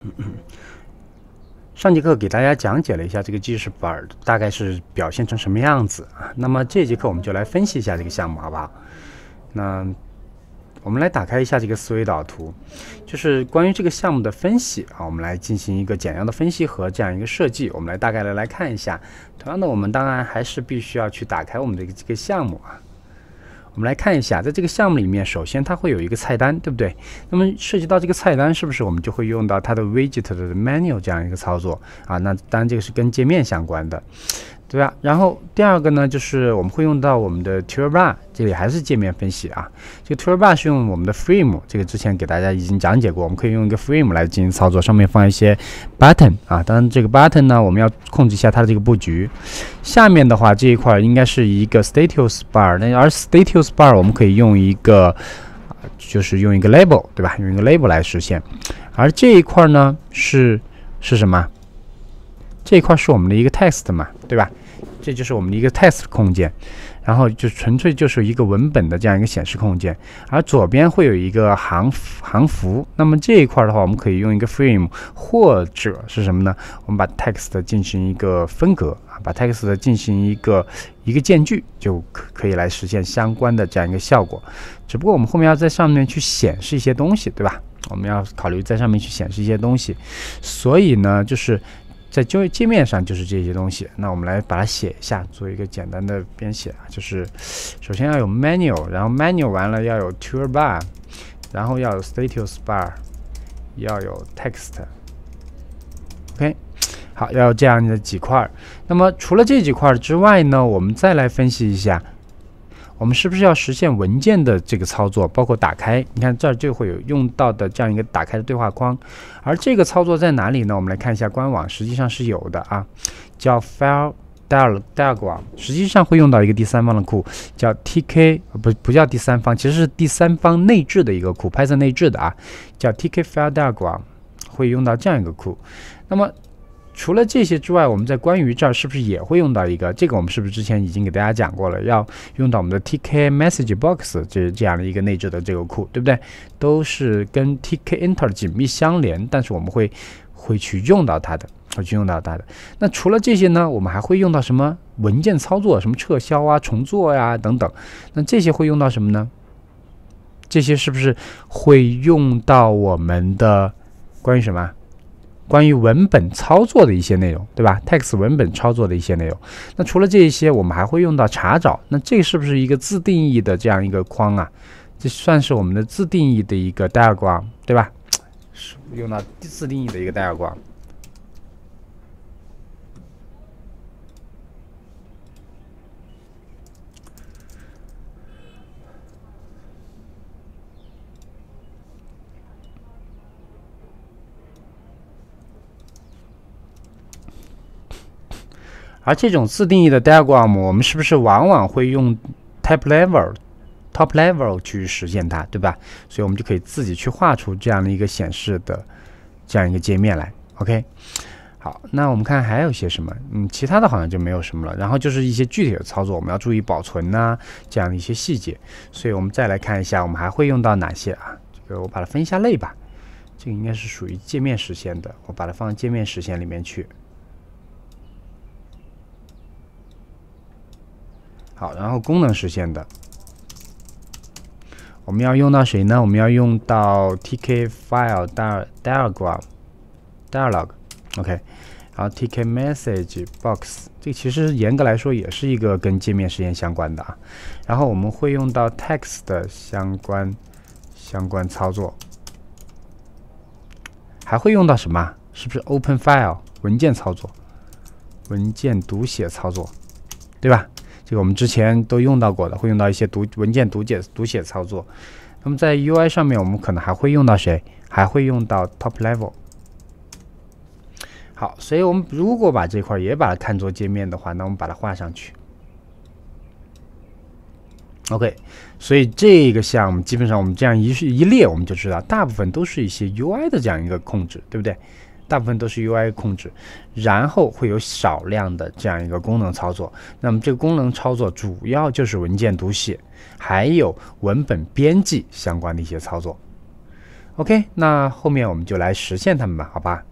上节课给大家讲解了一下这个记事本大概是表现成什么样子啊？那么这节课我们就来分析一下这个项目，好不好？那我们来打开一下这个思维导图，就是关于这个项目的分析啊，我们来进行一个简要的分析和这样一个设计，我们来大概的来看一下。同样的，我们当然还是必须要去打开我们的一个项目啊。我们来看一下，在这个项目里面，首先它会有一个菜单，对不对？那么涉及到这个菜单，是不是我们就会用到它的 widget 的 menu 这样一个操作啊？那当然，这个是跟界面相关的。对吧？然后第二个呢，就是我们会用到我们的 toolbar，这里还是界面分析啊。这个 toolbar 是用我们的 frame，这个之前给大家已经讲解过，我们可以用一个 frame 来进行操作，上面放一些 button 啊。当然，这个 button 呢，我们要控制一下它的这个布局。下面的话，这一块应该是一个 status bar，那而 status bar 我们可以用一个，就是用一个 label，对吧？用一个 label 来实现。而这一块呢，是是什么？这一块是我们的一个 text 嘛，对吧？这就是我们的一个 text 空间，然后就纯粹就是一个文本的这样一个显示空间，而左边会有一个行行符，那么这一块的话，我们可以用一个 frame，或者是什么呢？我们把 text 进行一个分隔啊，把 text 进行一个一个间距，就可可以来实现相关的这样一个效果。只不过我们后面要在上面去显示一些东西，对吧？我们要考虑在上面去显示一些东西，所以呢，就是。在就界面上就是这些东西，那我们来把它写一下，做一个简单的编写啊，就是首先要有 menu，然后 menu 完了要有 t o u r b a r 然后要有 status bar，要有 text，OK，好，要有这样的几块儿。那么除了这几块儿之外呢，我们再来分析一下。我们是不是要实现文件的这个操作，包括打开？你看这儿就会有用到的这样一个打开的对话框，而这个操作在哪里呢？我们来看一下官网，实际上是有的啊，叫 filedialog，实际上会用到一个第三方的库，叫 tk，不不叫第三方，其实是第三方内置的一个库，Python 内置的啊，叫 tkfiledialog，会用到这样一个库。那么除了这些之外，我们在关于这儿是不是也会用到一个？这个我们是不是之前已经给大家讲过了？要用到我们的 Tk Message Box，这这样的一个内置的这个库，对不对？都是跟 Tk Inter 紧密相连，但是我们会会去用到它的，会去用到它的。那除了这些呢？我们还会用到什么文件操作？什么撤销啊、重做呀等等？那这些会用到什么呢？这些是不是会用到我们的关于什么？关于文本操作的一些内容，对吧？text 文本操作的一些内容。那除了这些，我们还会用到查找。那这是不是一个自定义的这样一个框啊？这算是我们的自定义的一个 d i r a 光，对吧？是，用到自定义的一个 d i r a 光。而这种自定义的 diagram，我们是不是往往会用 type level、top level 去实现它，对吧？所以我们就可以自己去画出这样的一个显示的这样一个界面来。OK，好，那我们看还有些什么？嗯，其他的好像就没有什么了。然后就是一些具体的操作，我们要注意保存呐，这样的一些细节。所以我们再来看一下，我们还会用到哪些啊？这个我把它分一下类吧。这个应该是属于界面实现的，我把它放在界面实现里面去。好，然后功能实现的，我们要用到谁呢？我们要用到 Tk File、Dialog、Dialog，OK，然后 Tk Message Box，这个其实严格来说也是一个跟界面实现相关的啊。然后我们会用到 Text 的相关相关操作，还会用到什么？是不是 Open File 文件操作，文件读写操作，对吧？就我们之前都用到过的，会用到一些读文件、读解读写操作。那么在 UI 上面，我们可能还会用到谁？还会用到 top level。好，所以我们如果把这块也把它看作界面的话，那我们把它画上去。OK，所以这个项目基本上我们这样一一列，我们就知道大部分都是一些 UI 的这样一个控制，对不对？大部分都是 UI 控制，然后会有少量的这样一个功能操作。那么这个功能操作主要就是文件读写，还有文本编辑相关的一些操作。OK，那后面我们就来实现它们吧，好吧？